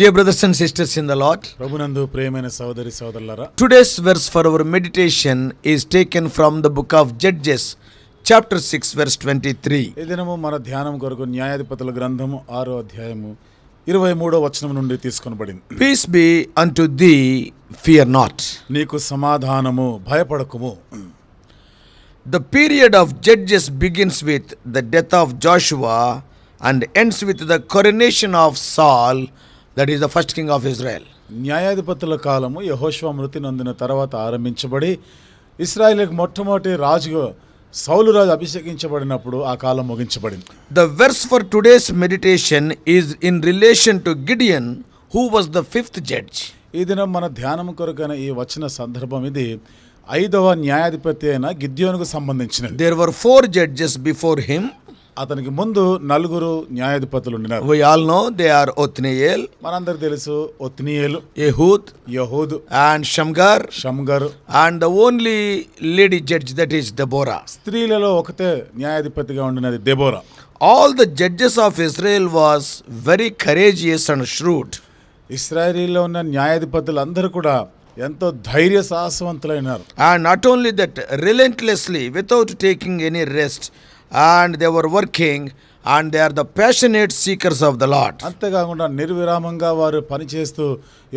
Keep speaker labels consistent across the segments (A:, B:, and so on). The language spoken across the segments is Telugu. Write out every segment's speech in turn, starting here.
A: Dear brothers and sisters in the Lord, ప్రభునందు ప్రియమైన సోదరి సోదరులారా today's verse for our meditation is taken from the book of Judges chapter 6 verse 23. ఈ దినము మన ధ్యానం కొరకు న్యాయాధిపతుల గ్రంథము 6వ అధ్యాయము 23వ వచనం నుండి తీసుకొనబడింది. Peace be unto thee, fear not. నీకు సమాధానము భయపడకుము. The period of Judges begins with the death of Joshua and ends with the coronation of Saul. That is the first king of Israel న్యాయాధిపతుల కాలము యహోష్వా మృతి నందిన తర్వాత ఆరంభించబడి ఇస్రాయల్కి మొట్టమొదటి రాజుగా సౌలు రాజు అభిషేకించబడినప్పుడు ఆ కాలం ముగించబడింది the verse for today's meditation is in relation to Gideon who was the fifth judge ఈ దినం మన ధ్యానం కొరకైన ఈ వచ్చిన సందర్భం ఇది ఐదవ న్యాయాధిపతి అయిన గిద్యోనుకు సంబంధించిన there were four judges before him అతనికి ముందు నలుగురు న్యాయాధిపతులు ఉండినారు మనందరు తెలుసు and Shamgar Shamgar and the only lady judge that is Deborah స్త్రీలలో ఒకతే న్యాయాధిపతిగా ఉండినది Deborah all the judges of Israel was very courageous and shrewd ఇస్రాయలీలో ఉన్న న్యాయాధిపతులు అందరూ కూడా ఎంతో ధైర్య సాహసవంతులైనారు and not only that relentlessly without taking any rest and they were working and they are the passionate seekers of the Lord అంతేకాకుండా నిర్విరామంగా వారు పనిచేస్తూ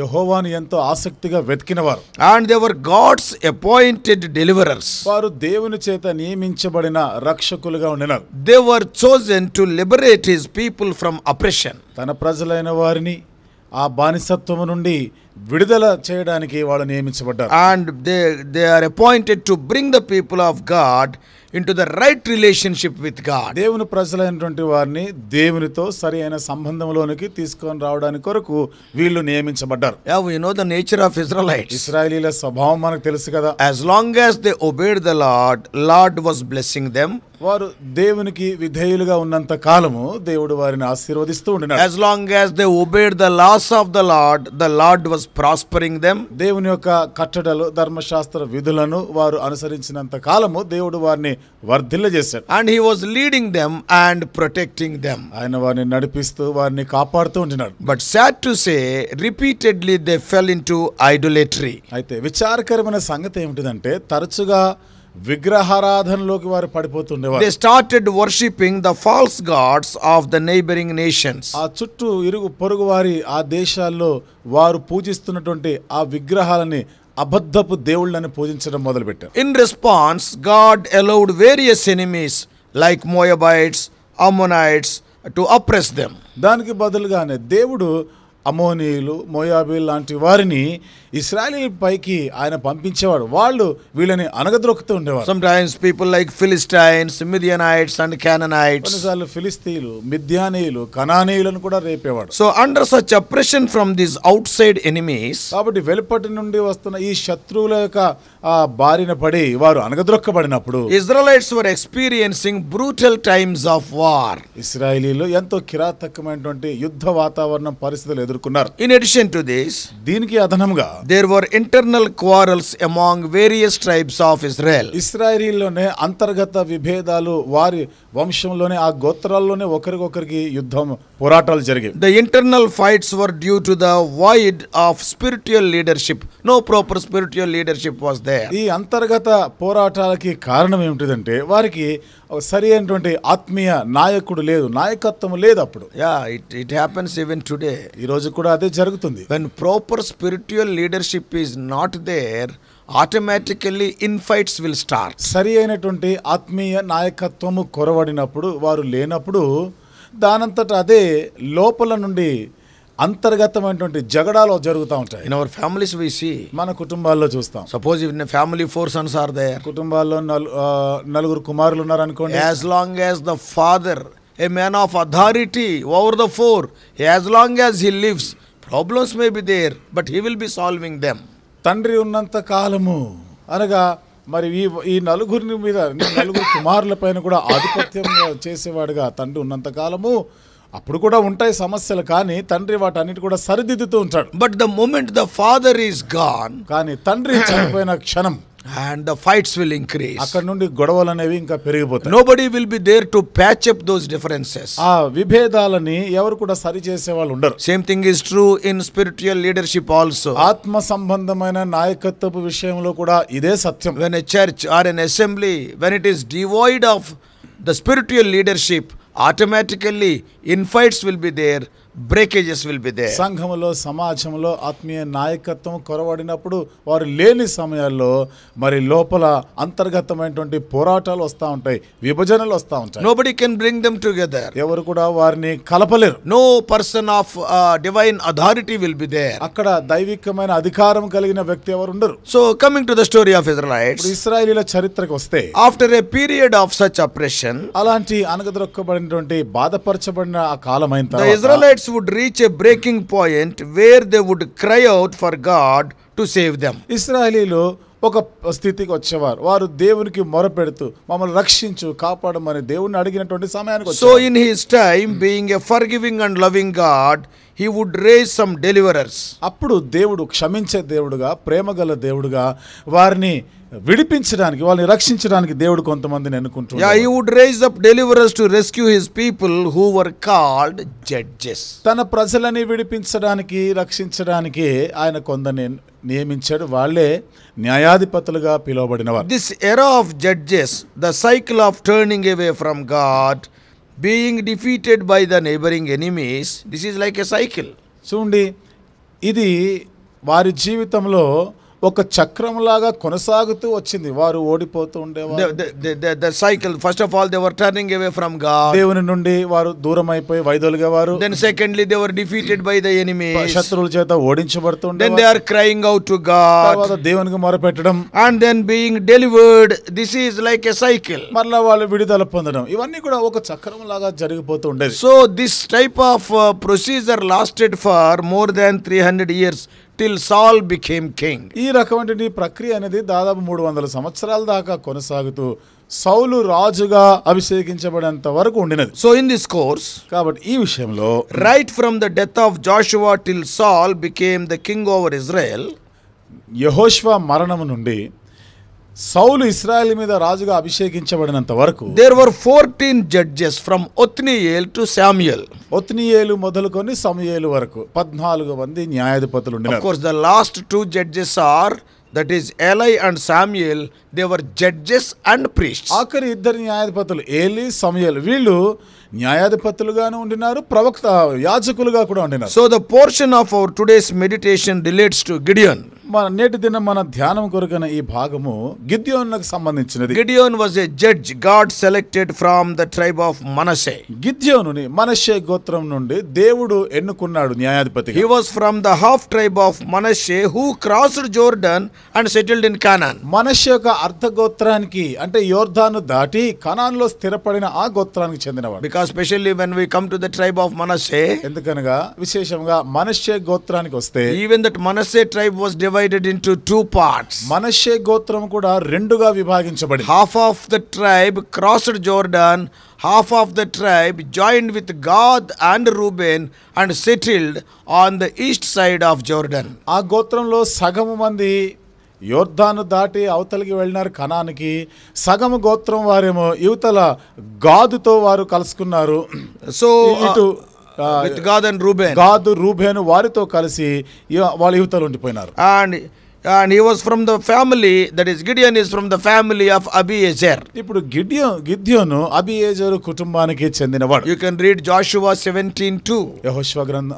A: యహోవాని ఎంతో ఆసక్తిగా వెతికినవారు and they were God's appointed deliverers వారు దేవుని చేత నియమించబడిన రక్షకులుగా ఉండిన they were chosen to liberate his people from oppression తన ప్రజలైన వారిని ఆ బానిసత్వం నుండి విడుదల చేయడానికి వాళ్ళు నియమించబడ్డారు and they they are appointed to bring the people of God into the right relationship with God దేవుని ప్రజలైనటువంటి వారిని దేవునితో సరి అయిన సంబంధంలోనికి తీసుకొని రావడానికి కొరకు వీళ్ళు నియమించబడ్డారు know the nature of Israelite ఇస్రాయలీల స్వభావం మనకు తెలుసు కదా as long as they obeyed the Lord Lord was blessing them వారు దేవునికి విధేయులుగా ఉన్నంత కాలము దేవుడు వారిని ఆశీర్వదిస్తూ ఉంటున్నాడు as long as they obeyed the laws of the Lord the Lord was prospering them దేవుని యొక్క కట్టడలు ధర్మశాస్త్ర విధులను వారు అనుసరించినంత కాలము దేవుడు వారిని వర్ధిల్ల చేశాడు and he was leading them and protecting them ఆయన వారిని నడిపిస్తూ వారిని కాపాడుతూ ఉంటున్నాడు but sad to say repeatedly they fell into idolatry అయితే విచారకరమైన సంగతి ఏమిటిదంటే తరచుగా విగ్రహారాధనలోకి వారు పడిపోతుండేవారు they started worshipping the false gods of the neighbouring nations ఆ చుట్టూ ఇరుగు పొరుగు వారి ఆ దేశాల్లో వారు పూజిస్తున్నటువంటి ఆ విగ్రహాలని అబద్ధపు దేవుళ్ళని పూజించడం మొదలుపెట్టారు in response God allowed various enemies like Moabites Ammonites to oppress them దానికి బదులుగానే దేవుడు అమోనీయులు మోయాబీలు లాంటి వారిని ఇస్రాయలీ పైకి ఆయన పంపించేవాడు వాళ్ళు వీళ్ళని అనగద్రొక్కుతూ ఉండేవాడు some people like Philistines Midianites and Canaanites కొన్నిసార్లు ఫిలిస్తీన్లు మిథ్యానీయులు కనానీయులను కూడా రేపేవాడు so under such oppression from this outside enemies కాబట్టి వెలుపటి నుండి వస్తున్న ఈ శత్రువుల యొక్క బారిన పడి వారు అనగద్రొక్కబడినప్పుడు Israelites were experiencing brutal times of war ఇస్రాయలీలు ఎంతో కిరాతకమైనటువంటి యుద్ధ వాతావరణం పరిస్థితులు ఎదుర్కొన్నారు ఇన్ అడిషన్ టు దిస్ దీనికి అదనంగా there were internal quarrels among various tribes of Israel ఇస్రాయలీలోనే అంతర్గత విభేదాలు వారి వంశంలోనే ఆ గోత్రాల్లోనే ఒకరికొకరికి యుద్ధం పోరాటాలు జరిగాయి the internal fights were due to the void of spiritual leadership no proper spiritual leadership was there ఈ అంతర్గత పోరాటాలకి కారణం ఏమిటిదంటే వారికి సరి అయినటువంటి ఆత్మీయ నాయకుడు లేదు నాయకత్వం లేదు అప్పుడు yeah it it happens even today ఈ రోజు కూడా అదే జరుగుతుంది when proper spiritual leadership is not there automatically infights will start సరి అయినటువంటి ఆత్మీయ నాయకత్వము కొరవడినప్పుడు వారు లేనప్పుడు దానంతట అదే లోపల నుండి అంతర్గతమైనటువంటి జగడాలు జరుగుతూ ఉంటాయి ఇన్ అవర్ ఫ్యామిలీస్ వేసి మన కుటుంబాల్లో చూస్తాం suppose if family four sons are there కుటుంబాల్లో నలుగురు కుమారులు ఉన్నారనుకోండి as long as the father a man of authority over the four as long as he lives problems may be there but he will be solving them తండ్రి ఉన్నంత కాలము అనగా మరి ఈ ఈ నలుగురిని మీద నలుగురు కుమారుల పైన కూడా ఆధిపత్యం చేసేవాడుగా తండ్రి ఉన్నంత కాలము అప్పుడు కూడా ఉంటాయి సమస్యలు కానీ తండ్రి వాటన్నిటి కూడా సరిదిద్దుతూ ఉంటాడు but the moment the father is gone కానీ తండ్రి చనిపోయిన క్షణం and the fights will increase అక్కడ నుండి గొడవలు అనేవి ఇంకా పెరిగిపోతాయి nobody will be there to patch up those differences ఆ విభేదాలని ఎవరు కూడా సరి చేసే వాళ్ళు ఉండరు same thing is true in spiritual leadership also ఆత్మ సంబంధమైన నాయకత్వపు విషయంలో కూడా ఇదే సత్యం when a church or an assembly when it is devoid of the spiritual leadership automatically infights will be there breakages will be there సంఘంలో సమాజంలో ఆత్మీయ నాయకత్వం కొరవడినప్పుడు వారు లేని సమయాల్లో మరి లోపల అంతర్గతమైనటువంటి పోరాటాలు వస్తూ ఉంటాయి విభజనలు వస్తూ ఉంటాయి nobody can bring them together ఎవరు కూడా వారిని కలపలేరు no person of divine authority will be there అక్కడ దైవికమైన అధికారం కలిగిన వ్యక్తి ఎవరు ఉండరు so coming to the story of Israel ఇస్రాయిలీల చరిత్రకు వస్తే after a period of such oppression అలాంటి అనగదొక్కబడినటువంటి బాధపరచబడిన ఆ కాలమైన Israel Israelites would reach a breaking point where they would cry out for God to save them ఇస్రాయేలీలో ఒక స్థితికి వచ్చేవారు వారు దేవునికి మొరపెడుతూ మమ్మల్ని రక్షించు కాపాడమని దేవుణ్ణి అడిగినటువంటి సమయానికి so in his time being a forgiving and loving God he would raise some deliverers అప్పుడు దేవుడు క్షమించే దేవుడుగా ప్రేమగల దేవుడుగా వారిని విడిపించడానికి వాళ్ళని రక్షించడానికి దేవుడు కొంతమందిని ఎన్నుకుంటున్నారు yeah would raise up deliverers to rescue his people who were called judges తన ప్రజలని విడిపించడానికి రక్షించడానికి ఆయన కొందరిని నియమించాడు వాళ్ళే న్యాయాధిపతులుగా పిలువబడినవారు this era of judges the cycle of turning away from God being defeated by the neighboring enemies this is like a cycle చూడండి ఇది వారి జీవితంలో ఒక చక్రంలాగా కొనసాగుతూ వచ్చింది వారు ఓడిపోతూ the cycle first of all they were turning away from గా దేవుని నుండి వారు దూరం అయిపోయి వైదొలిగేవారు then secondly they were defeated by the enemy శత్రువుల చేత ఓడించబడుతుండే then they are crying out to God దేవునికి మొరపెట్టడం and then being delivered this is like a cycle మరలా వాళ్ళు విడుదల పొందడం ఇవన్నీ కూడా ఒక చక్రం లాగా జరిగిపోతూ ఉండేది so this type of procedure lasted for more than three hundred years till Saul became king ఈ రకమైన ప్రక్రియ అనేది దాదాపు మూడు వందల సంవత్సరాల దాకా కొనసాగుతూ సౌలు రాజుగా అభిషేకించబడేంత వరకు ఉండినది సో ఇన్ దిస్ కోర్స్ కాబట్టి ఈ విషయంలో right from the death of Joshua till Saul became the king over Israel యహోష్వా మరణం నుండి సౌలు ఇస్రాయల్ మీద రాజుగా అభిషేకించబడినంత వరకు there were fourteen judges from Othniel to Samuel ఒత్నియేలు మొదలుకొని సమయేలు వరకు పద్నాలుగు మంది న్యాయాధిపతులు course the last two judges are that is Eli and Samuel they were judges and priest ఆఖరి ఇద్దరు న్యాయాధిపతులు ఏలి సమయల్ వీళ్ళు న్యాయాధిపతులుగాను ఉండినారు ప్రవక్త యాజకులుగా కూడా ఉండినారు so the portion of our today's meditation relates to Gideon మన నేటి దిన మన ధ్యానం కొరకైన ఈ భాగము గిద్యోన్లకు సంబంధించినది Gideon was a judge God selected from the tribe of Manasseh గిద్యోనుని మనషే గోత్రం నుండి దేవుడు ఎన్నుకున్నాడు న్యాయాధిపతి he was from the half tribe of Manasseh who crossed Jordan and settled in Canaan మనషే యొక్క అర్ధ గోత్రానికి అంటే యోర్ధాను దాటి కనాన్ లో స్థిరపడిన ఆ గోత్రానికి చెందినవాడు because specially when we come to the tribe of Manasseh ఎందుకనగా విశేషంగా మనషే గోత్రానికి వస్తే even that Manasseh tribe was divide divided into two parts. మనషే గోత్రం కూడా రెండుగా విభాగించబడింది. Half of the tribe crossed Jordan, half of the tribe joined with Gad and Reuben and settled on the east side of Jordan. ఆ గోత్రంలో సగము మంది యోర్ధాను దాటి అవతలికి వెళ్ళినారు కణానికి సగము గోత్రం వారేమో యువతల గాదుతో వారు కలుసుకున్నారు సో ఇటు గాద్ అండ్ రూబేన్ గాద్ రూబేన్ వారితో కలిసి వాళ్ళ యువతలు ఉండిపోయినారు and and he was from the family that is Gideon is from the family of Abiezer ఇప్పుడు గిడియన్ గిద్యోను అబియేజర్ కుటుంబానికి చెందినవాడు you can read Joshua seventeen two యహోష్వ గ్రంథ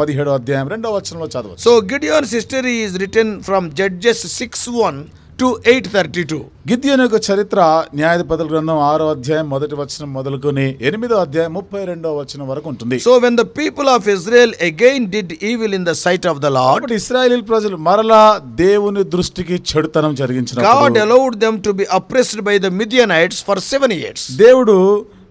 A: పదిహేడో అధ్యాయం రెండో వచనంలో చదవచ్చు so Gideon's history is return from Judges six one to eight thirty two గిద్యోని యొక్క చరిత్ర న్యాయాధిపతుల గ్రంథం ఆరో అధ్యాయం మొదటి వచనం మొదలుకొని ఎనిమిదో అధ్యాయం ముప్పై రెండో వచనం వరకు ఉంటుంది so when the people of Israel again did evil in the sight of the Lord ఇస్రాయల్ ప్రజలు మరలా దేవుని దృష్టికి చెడుతనం జరిగించిన God allowed them to be oppressed by the Midianites for seven years దేవుడు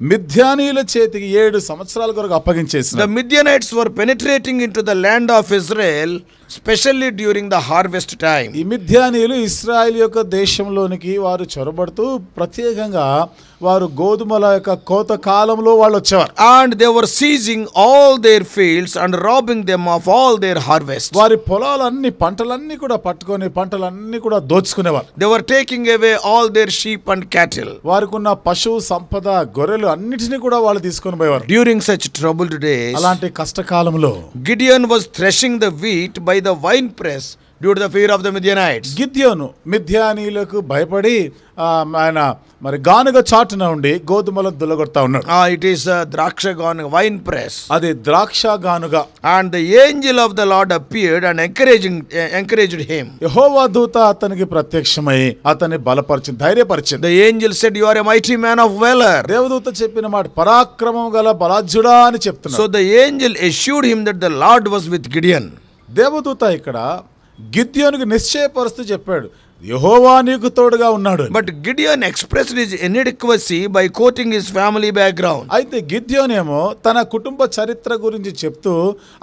A: మిథ్యానీల చేతికి ఏడు సంవత్సరాల కొరకు అప్పగించేసి the Midianites were penetrating into the land of Israel specially during the harvest time ఈ మిథ్యానీయులు ఇస్రాయల్ యొక్క దేశంలోనికి వారు చొరబడుతూ ప్రత్యేకంగా వారు గోధుమల యొక్క కోత కాలంలో వాళ్ళు వచ్చేవారు and they were seizing all their fields and robbing them of all their harvest వారి పొలాలన్నీ పంటలన్నీ కూడా పట్టుకొని పంటలన్నీ కూడా దోచుకునేవారు they were taking away all their sheep and cattle వారికి ఉన్న పశువు సంపద గొర్రెలు అన్నిటిని కూడా వాళ్ళు తీసుకొని పోయేవారు డ్యూరింగ్ సచ్ ట్రబుల్డ్ డే అలాంటి కష్టకాలంలో Gideon was threshing the wheat by by the wine press due to the fear of the Midianites గిద్యోను మిథ్యానీలకు భయపడి ఆయన మరి గానుగ చాటున ఉండి గోధుమలను దుల్లగొడతా ఉన్నాడు ఇట్ ah, ఈస్ uh, ద్రాక్ష గానుగ వైన్ ప్రెస్ అది ద్రాక్ష గానుగ and the angel of the Lord appeared and encouraging encouraged him యెహోవా దూత అతనికి ప్రత్యక్షమై అతన్ని బలపరిచి ధైర్యపరిచింది the angel said you are a mighty man of valour దేవదూత చెప్పిన మాట పరాక్రమం గల బలాజ్యుడా అని చెప్తున్నాడు so the angel assured him that the Lord was with Gideon దేవదూత ఇక్కడ గిద్యోనికి నిశ్చయపరుస్తూ చెప్పాడు యహోవా నీకు తోడుగా ఉన్నాడు but Gideon expresses inadequacy by quoting his family background అయితే గిడియోన్ ఏమో తన కుటుంబ చరిత్ర గురించి చెప్తూ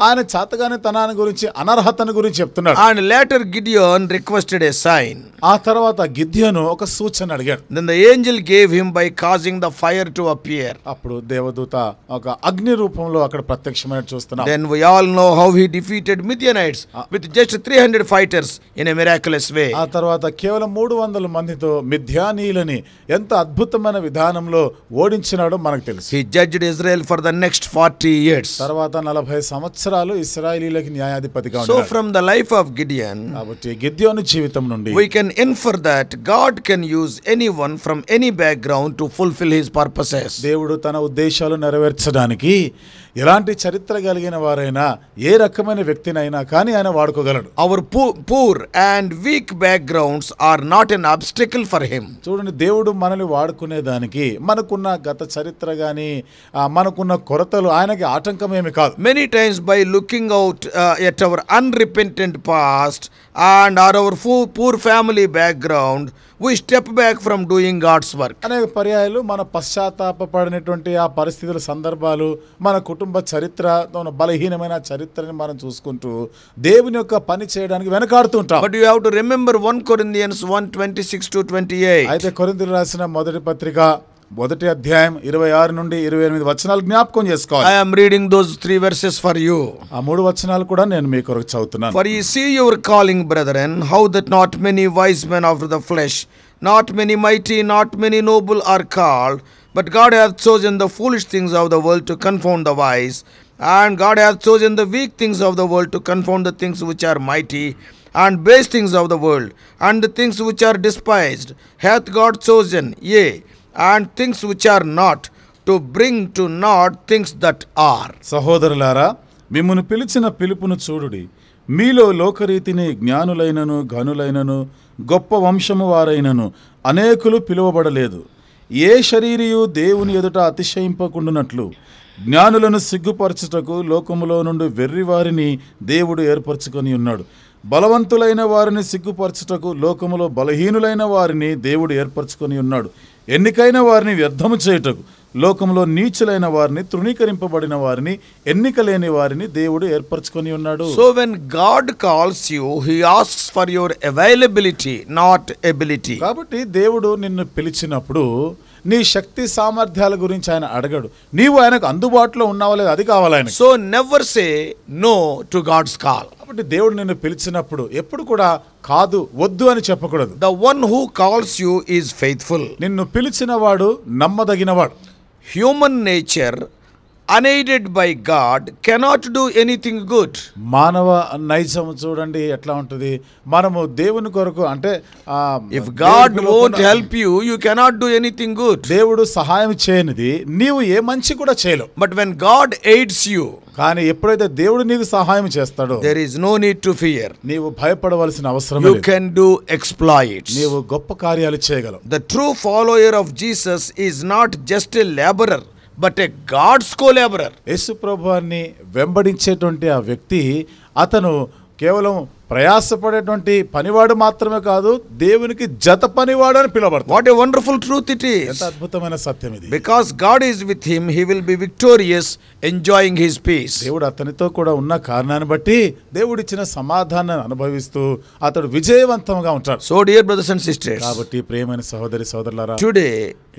A: ఆయన చేతగాని తనాని గురించి అనర్హతను గురించి చెప్తున్నాడు and later Gideon requested a sign ఆ తర్వాత గిద్యోను ఒక సూచన అడిగాడు then the angel gave him by causing the fire to appear అప్పుడు దేవదూత ఒక అగ్ని రూపంలో అక్కడ ప్రత్యక్షమైన చూస్తున్నాం then we all know how he defeated Midianites with just 300 fighters in a miraculous way ఆ తర్వాత తర్వాత కేవలం మూడు వందల మందితో మిథ్యానీయులని ఎంత అద్భుతమైన విధానంలో ఓడించినాడో మనకు తెలుసు judged Israel for the next forty years తర్వాత నలభై సంవత్సరాలు ఇస్రాయలీలకి న్యాయాధిపతిగా so from the life of Gideon కాబట్టి గిద్యోని జీవితం నుండి we can infer that God can use any one from any background to fulfil his purposes దేవుడు తన ఉద్దేశాలు నెరవేర్చడానికి ఎలాంటి చరిత్ర కలిగిన వారైనా ఏ రకమైన వ్యక్తినైనా కానీ ఆయన వాడుకోగలడు our poor and weak background accounts are not an obstacle for him చూడండి దేవుడు మనల్ని వాడుకునే దానికి మనకున్న గత చరిత్ర కానీ మనకున్న కొరతలు ఆయనకి ఆటంకం ఏమి కాదు many times by looking out at our unrepentant past and or our ఫూ poor family background we step back from doing God's work అనే పర్యాయాలు మన పశ్చాత్తాపడినటువంటి ఆ పరిస్థితుల సందర్భాలు మన కుటుంబ చరిత్ర బలహీనమైన చరిత్రని మనం చూసుకుంటూ దేవుని యొక్క పని చేయడానికి వెనకాడుతుంటాం but you have to remember one కొరి Corinthians one twenty six to twenty eight అయితే కొరిందులు రాసిన మొదటి పత్రిక మొదటి అధ్యాయం ఇరవై ఆరు నుండి ఇరవై ఎనిమిది వచనాలు జ్ఞాపకం చేసుకోవాలి I'm reading those three verses for you ఆ మూడు వచనాలు కూడా నేను మీ కొరకు చదువుతున్నాను for you see your calling brother and how that not many wise men of the flesh not many mighty not many noble are called but God hath chosen the foolish things of the world to confound the wise and God hath chosen the weak things of the world to confound the things which are mighty and base things of the world, and the things which are despised, hath God chosen, yea, and things which are not, to bring to not things that are సహోదరులారా మిమ్మల్ని పిలిచిన పిలుపును చూడుడి మీలో లోకరీతిని జ్ఞానులైనను ఘనులైనను గొప్ప వంశము వారైనను అనేకులు పిలువబడలేదు ఏ శరీరియు దేవుని ఎదుట అతిశయింపకుండునట్లు జ్ఞానులను సిగ్గుపరచుటకు లోకములో నుండి వెర్రివారిని దేవుడు ఏర్పరచుకొని ఉన్నాడు బలవంతులైన వారిని సిగ్గుపరచుటకు లోకములో బలహీనులైన వారిని దేవుడు ఏర్పరచుకొని ఉన్నాడు ఎన్నికైన వారిని వ్యర్థము చేయుటకు లోకంలో నీచులైన వారిని తృణీకరింపబడిన వారిని ఎన్నిక లేని వారిని దేవుడు ఏర్పరచుకొని ఉన్నాడు so when God calls you he asks for your availability not ability కాబట్టి దేవుడు నిన్ను పిలిచినప్పుడు నీ శక్తి సామర్థ్యాల గురించి ఆయన అడగడు నీవు ఆయనకు అందుబాటులో ఉన్నావా లేదు అది కావాలి ఆయన so never say no to God's call కాబట్టి దేవుడు నిన్ను పిలిచినప్పుడు ఎప్పుడు కూడా కాదు వద్దు అని చెప్పకూడదు the one who calls you is faithful నిన్ను పిలిచిన వాడు నమ్మదగినవాడు human nature unaided by God cannot do anything good మానవ నైజం చూడండి ఎట్లా ఉంటుంది మనము దేవుని కొరకు అంటే if God won't help you you cannot do anything good దేవుడు సహాయం చేయనిది నీవు ఏ మంచి కూడా చేయలేవు but when God aids you కానీ ఎప్పుడైతే దేవుడు నీకు సహాయం చేస్తాడో there is no need to fear నీవు భయపడవలసిన అవసరం యూ కెన్ డూ ఎక్స్ప్లాయిట్ నీవు గొప్ప కార్యాలు చేయగలవు the true follower of Jesus is not just a labourer but a God's colabourer యేసు ప్రభువాన్ని వెంబడించేటువంటి ఆ వ్యక్తి అతను కేవలం ప్రయాసపడేటువంటి పనివాడు మాత్రమే కాదు దేవునికి జత పనివాడు అని పిలవడు what a wonderful truth it is అద్భుతమైన సత్యం ఇది because God is with him he will be victorious enjoying his peace దేవుడు అతనితో కూడా ఉన్న కారణాన్ని బట్టి దేవుడిచ్చిన సమాధానాన్ని అనుభవిస్తూ అతడు విజయవంతంగా ఉంటాడు so dear brothers and sisters కాబట్టి ప్రేమైన సహోదరి సోదరులారా టుడే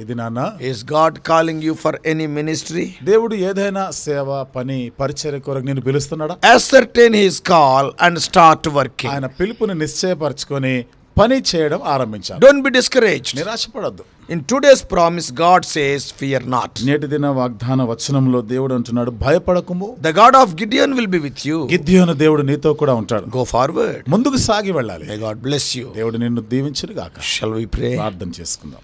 A: ఇది నాన్న is God calling you for any ministry దేవుడు ఏదైనా సేవ పని పరిచయ కొరకు నేను పిలుస్తున్నాడా ascertain his call and start working ఆయన పిలుపుని నిశ్చయపరచుకొని పని చేయడం ఆరంభించాడు డోంట్ బి డిస్కరేజ్ నిరాశపడద్దు in today's promise God says fear not నేటి దిన వాగ్దాన వచనంలో దేవుడు అంటున్నాడు భయపడకుము the God of Gideon will be with you Gideon దేవుడు నీతో కూడా ఉంటాడు గో ఫార్వర్డ్ ముందుకు సాగి వెళ్ళాలి మే గాడ్ బ్లెస్ యు దేవుడు నిన్ను దీవించును గాక షల్ వి ప్రే ప్రార్థన చేసుకుందాం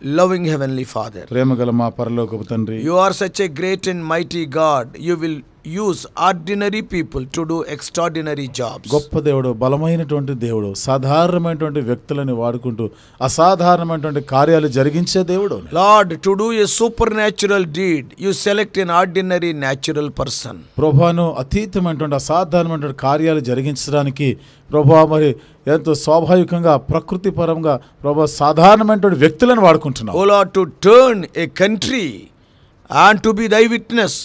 A: loving Heavenly Father. You are such a great and mighty God. You will use ordinary people to do extraordinary jobs గొప్ప దేవుడు బలమైనటువంటి దేవుడు సాధారణమైనటువంటి వ్యక్తులని వాడుకుంటూ అసాధారణమైనటువంటి కార్యాలు జరిగించే దేవుడు Lord to do a supernatural deed you select an ordinary natural person ప్రభాను అతీతమైనటువంటి అసాధారణమైనటువంటి కార్యాలు జరిగించడానికి ప్రభా మరి ఎంతో స్వాభావికంగా ప్రకృతి పరంగా ప్రభా సాధారణమైనటువంటి వ్యక్తులను వాడుకుంటున్నాం O to turn a country and to be thy witness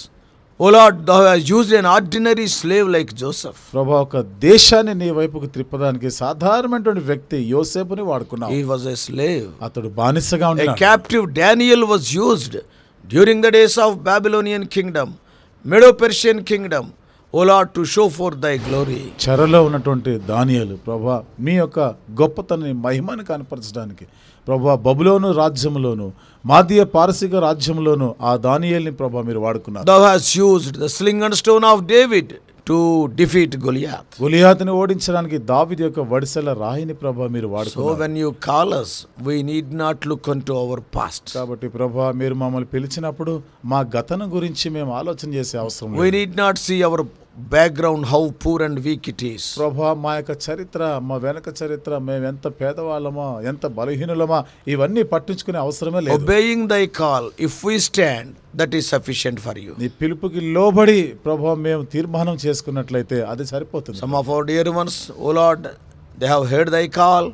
A: O Lord an ordinary slave like Joseph ప్రభా ఒక దేశాన్ని నీ వైపుకు త్రిప్పడానికి సాధారణమైనటువంటి వ్యక్తి యోసేపుని వాడుకున్నాడు హి వాస్ ఎ స్లేవ్ అతడు బానిసగా ఉన్నాడు a captive Daniel was used during the days of Babylonian kingdom Medo Persian kingdom O Lord to show for thy glory చెరలో ఉన్నటువంటి దానియలు ప్రభా మీ యొక్క గొప్పతని మహిమను కనపరచడానికి ప్రభా బబులోను రాజ్యంలోను మాదీయ పారసిక రాజ్యంలోను ఆ దానియేల్ని ప్రభా మీరు వాడుకున్నారు thou has the sling and stone of David to defeat Goliath గొలియాత్ని ఓడించడానికి దావిద్ యొక్క వడిసెల రాయిని ప్రభా మీరు వాడు so when you calls us need not look look into our past కాబట్టి ప్రభా మీరు మమ్మల్ని పిలిచినప్పుడు మా గతను గురించి మేము ఆలోచన చేసే అవసరం we need not see our background how poor and weak it is ప్రభా మా యొక్క చరిత్ర మా వెనక చరిత్ర మేము ఎంత పేదవాళ్ళమా ఎంత బలహీనులమా ఇవన్నీ పట్టించుకునే అవసరమే లేదు obeying thy call if we stand that is sufficient for you నీ పిలుపుకి లోబడి ప్రభా మేము తీర్మానం చేసుకున్నట్లయితే అది సరిపోతుంది some of our dear ones O Lord they have heard thy call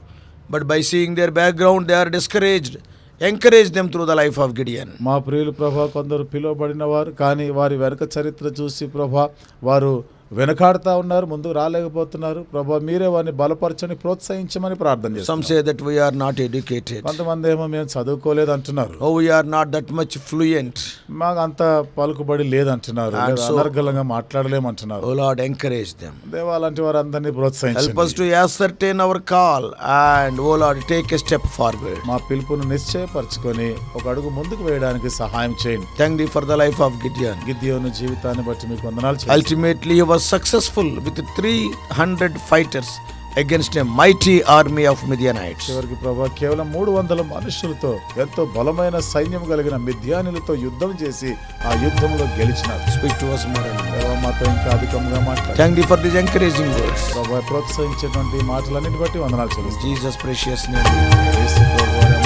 A: but by seeing their background they are discouraged encourage them through the life of Gideon మా ప్రియులు ప్రభా కొందరు పిలువబడిన వారు కానీ వారి వెనక చరిత్ర చూసి ప్రభా వారు వెనకాడుతా ఉన్నారు ముందుకు రాలేకపోతున్నారు ప్రభా మీరే వారిని బలపరచని ప్రోత్సహించమని ప్రార్థన చేస్తారు some say that we are not educated కొంతమంది ఏమో మేము చదువుకోలేదు అంటున్నారు oh we are not that much fluent మాకు అంత పలుకుబడి లేదంటున్నారు అంటున్నారు అనర్గలంగా మాట్లాడలేము అంటున్నారు oh lord encourage them దేవా అలాంటి వారందరినీ ప్రోత్సహించండి help us to ascertain our call and oh lord take a step forward మా పిలుపును నిశ్చయపరచుకొని ఒక అడుగు ముందుకు వేయడానికి సహాయం చేయండి thank thee for the life of gideon గిద్యోను జీవితాన్ని బట్టి మీకు వందనాలు ultimately he successful with three hundred fighters against a mighty army of Midianites చివరికి ప్రభా కేవలం మూడు వందల మనుషులతో ఎంతో బలమైన సైన్యం కలిగిన మిథ్యానులతో యుద్ధం చేసి ఆ యుద్ధంలో గెలిచినారు స్పీక్ టు అస్ మోరల్ మాతో ఇంకా అధికంగా మాట్లాడు thank for this encouraging words ప్రభా ప్రోత్సహించేటువంటి మాటలన్నిటి బట్టి వందనాలు చెల్లిస్తాం జీసస్ ప్రెషియస్ నేమ్